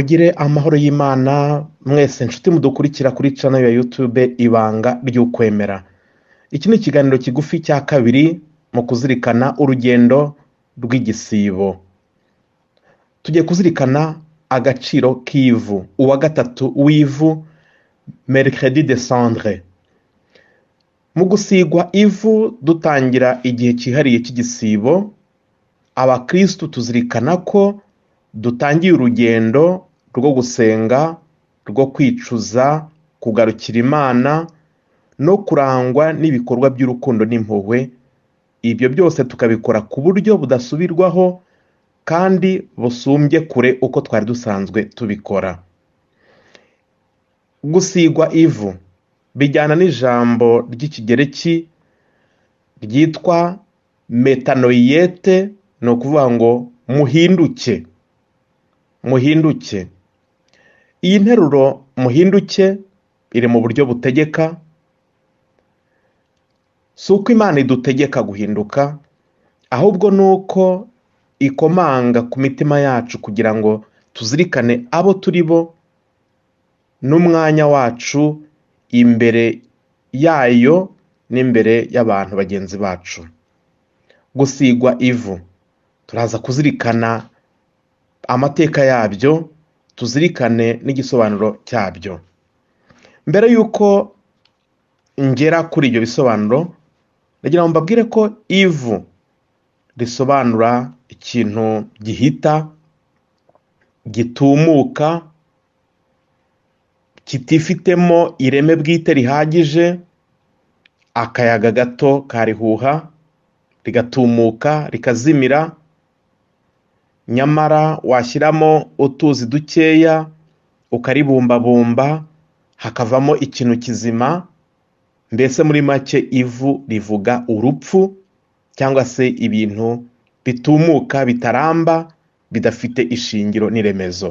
mugire amahoro y'imana mwese nshuti mudukurikira kuri channel ya yutube ibanga ry'ukwemera iki ni ikiganiro kigufi cya kabiri mu kuzirikana urugendo rw'igisibo tugiye kuzirikana agaciro k'ivu uwa gatatu w'ivu mercredi de sandre mu gusigwa ivu dutangira igihe cyihariye cy'igisibo abakristu tuzirikana ko dutangiye urugendo rwo gusenga, rwo kwicuza, kugarukira Imana no kurangwa n'ibikorwa by'urukundo n'impuhwe, ibyo byose tukabikora ku buryo budasubirwaho kandi busumbye kure uko twari dusanzwe tubikora gusigwa ivu bijyana n'ijambo ry'ikigereki ryitwa metanoyete ni ukuvuga ngo muhinduke muhinduke iyi nteruro muhinduke iri mu buryo butegeka si uko imana idutegeka guhinduka ahubwo ni uko ikomanga ku mitima yacu kugira ngo tuzirikane abo turi bo n'umwanya wacu imbere yayo n'imbere y'abantu bagenzi bacu gusigwa ivu turaza kuzirikana amateka yabyo tuzirikane n'igisobanuro cyabyo mbere y'uko ngera kuri ibyo bisobanuro ndagira ngo mbabwire ko ivu risobanura ikintu gihita gitumuka kitifitemo ireme bwite rihagije akayaga gato karihuha rigatumuka rikazimira nyamara washyiramo utuzi dukeya ukaribumbabumba hakavamo ikintu kizima mbese muri make ivu rivuga urupfu cyangwa se ibintu bitumuka bitaramba bidafite ishingiro n'iremezo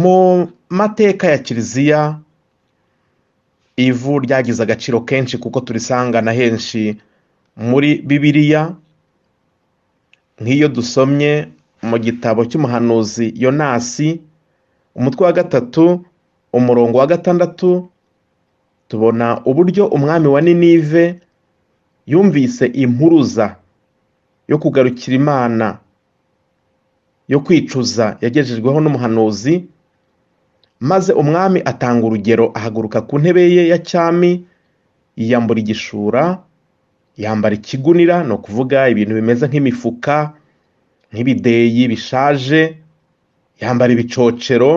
mu mateka ya kiliziya ivu ryagize agaciro kenshi kuko turisangana henshi muri bibiliya nk'iyo dusomye mu gitabo cy'umuhanuzi yonasi umutwe wa gatatu umurongo wa gatandatu tubona uburyo umwami wa ninive yumvise impuruza yo kugarukira imana yo kwicuza yagejejweho n'umuhanuzi maze umwami atanga urugero ahaguruka ku ntebe ye ya cyami yiyambura igishura yambara ikigunira ni ukuvuga ibintu bimeze nk'imifuka nk'ibideyi bishaje yambara ibicocero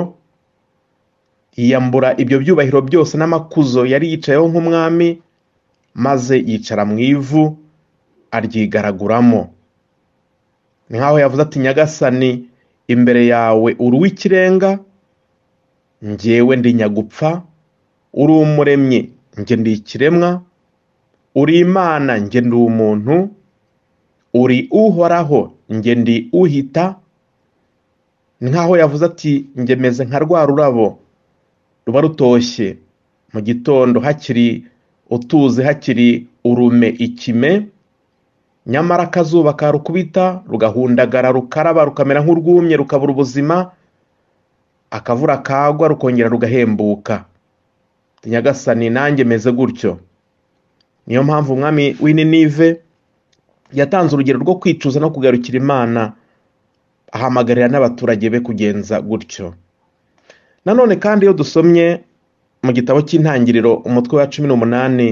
yiyambura ibyo byubahiro byose n'amakuzo yari yicayeho nk'umwami maze yicara mu ivu aryigaraguramo ni nk'aho yavuze ati nyagasani imbere yawe uri uw'ikirenga ngewe ndi nyagupfa uri umuremye njye ndi ikiremwa uri imana njye ndi umuntu uri uhoraho njye ndi uhita nkaho yavuze ati ngemeze nka rwa rurabo ruba rutoshye mu gitondo hakiri utuzi hakiri urume ikime nyamara akazuba karukubita rugahundagara rukaraba rukamera nk'urwumye rukabura ubuzima akavura kagwa rukongera rugahembuka nyagasani nanjye meze gutyo niyo mpamvu umwami w'ininive yatanze urugero rwo kwicuza no kugarukira imana ahamagarira n'abaturage be kugenza gutyo nanone kandi iyo dusomye mu gitabo cy'intangiriro umutwe wa cumi n'umunani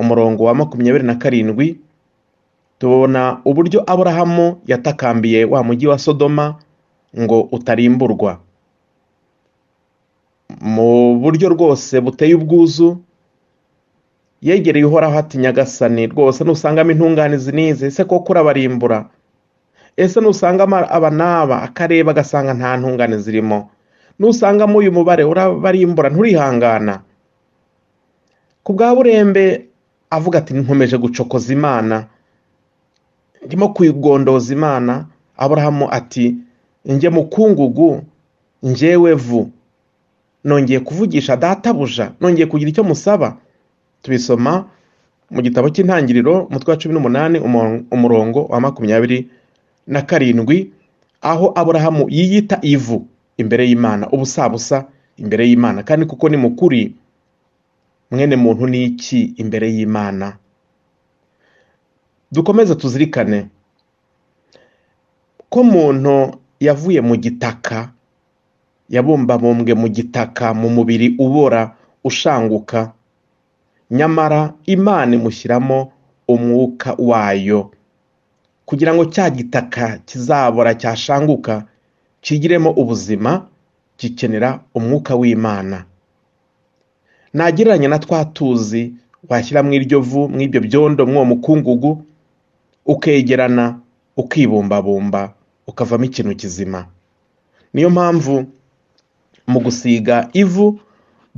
umurongo wa makumyabiri na karindwi tubona uburyo aburahamu yatakambiye wa mujyi wa sodoma ngo utarimburwa mu buryo rwose buteye ubwuzu yegereye uhoraho ati nyagasani rwose nusangamo intunganizi n'izi se koko urabarimbura ese nusangamo aba n'aba akareba agasanga nta ntungane zirimo nusangamo uyu mubare urabarimbura nturihangana ku bwa burembe avuga ati nkomeje gucokoza imana ndimo kuyigondoza imana aburahamu ati njye mukungugu njyewe vu nongeye kuvugisha databuja nongeye kugira icyo musaba tubisoma mu gitabo cy'intangiriro umutwe wa cumi n'umunani umurongo wa makumyabiri na karindwi aho aburahamu yiyita ivu imbere y'imana ubusabusa imbere y'imana kandi kuko ni mukuri mwene muntu ni iki imbere y'imana dukomeze tuzirikane ko muntu yavuye mu gitaka yabumbabumbwe mu gitaka mu mubiri ubora ushanguka nyamara imana imushyiramo umwuka wayo kugira ngo cya gitaka kizabora cyashanguka kigiremo ubuzima gikenera umwuka w'imana nagereranya na twa tuzi washyira mu iryo vu mu ibyo byondo mw'uwo mukungugu ukegerana ukibumbabumba ukavamo ikintu kizima niyo mpamvu mu gusiga ivu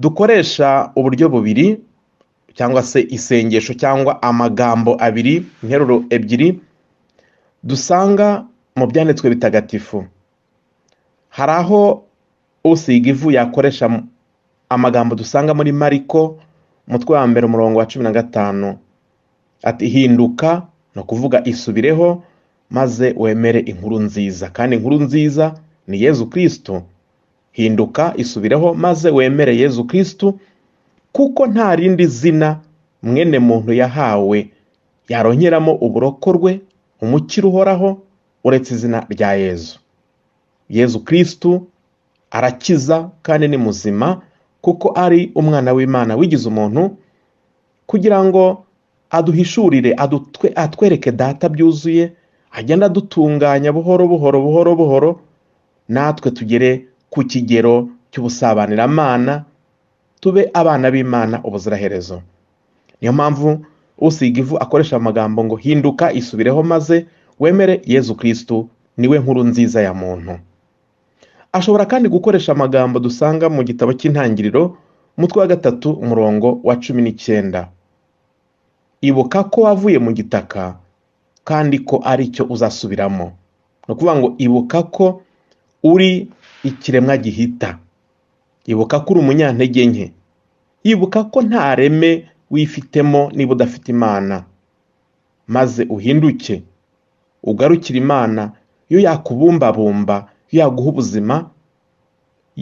dukoresha uburyo bubiri cyangwa se isengesho cyangwa amagambo abiri interuro ebyiri dusanga mu byanditswe bitagatifu hari aho usiga ivu yakoresha amagambo dusanga muri mariko umutwe wa mbere umurongo wa cumi na gatanu ati hinduka ni ukuvuga isubireho maze wemere inkuru nziza kandi inkuru nziza ni yezu kirisitu hinduka isubireho maze wemere yezu kirisitu kuko nta rindi zina mwene muntu yahawe yaronkeramo uburokorwe umukiro uhoraho uretse izina rya yezu yezu kirisitu arakiza kandi ni muzima kuko ari umwana w'imana wigize umuntu kugira ngo aduhishurire atwereke data byuzuye agenda adutunganya buhoro buhoro buhoro buhoro natwe tugere ku kigero cy'ubusabaniramana tube abana b'imana ubuziraherezo niyo mpamvu usiga ivu akoresha amagambo ngo hinduka isubireho maze wemere yezu kirisitu niwe nkuru nziza ya muntu ashobora kandi gukoresha amagambo dusanga mu gitabo cy'intangiriro mutwe wa gatatu umurongo wa cumi n'icyenda ibuka ko wavuye mu gitaka kandi ko ari cyo uzasubiramo ni ukuvuga ngo ibuka ko uri ikiremwa gihita ibuka ko uri umunyantege nke ibuka ko nta reme wifitemo niba udafite imana maze uhinduke ugarukire imana yo yakubumbabumba yo yaguha ubuzima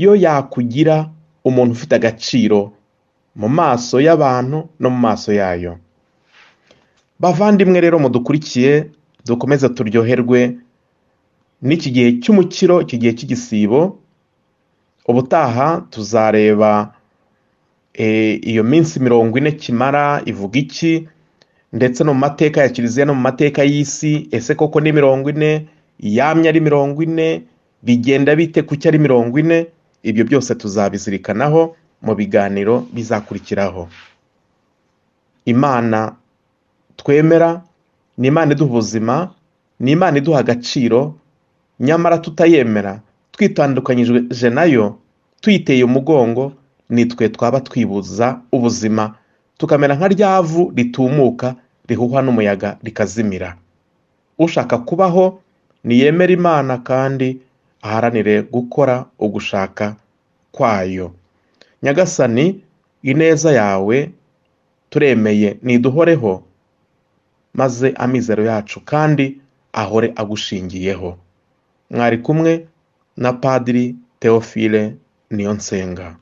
yo yakugira umuntu ufite agaciro mu maso y'abantu no mu maso yayo bavandimwe rero mudukurikiye dukomeze turyoherwe n'iki gihe cy'umukiro iki gihe cy'igisibo ubutaha tuzareba eh, iyo minsi mirongo ine kimara ivuga iki ndetse no mu mateka ya kiliziya no mu mateka y'isi ese koko ni mirongo ine yamye ari mirongo ine bigenda bite kuki ari mirongo ine ibyo byose tuzabizirikanaho mu biganiro bizakurikiraho imana twemera ni imana iduha ubuzima ni imana iduha agaciro nyamara tutayemera twitandukanyije nayo tuyiteye umugongo nitwe twaba twibuza ubuzima tukamera nka rya vu ritumuka rihuhwa n'umuyaga rikazimira ushaka kubaho niyemere imana kandi aharanire gukora ugushaka kwayo nyagasani ineza yawe turemeye niduhoreho maze amizero yacu kandi ahore agushingiyeho mwari kumwe na padiri teofile niyonsenga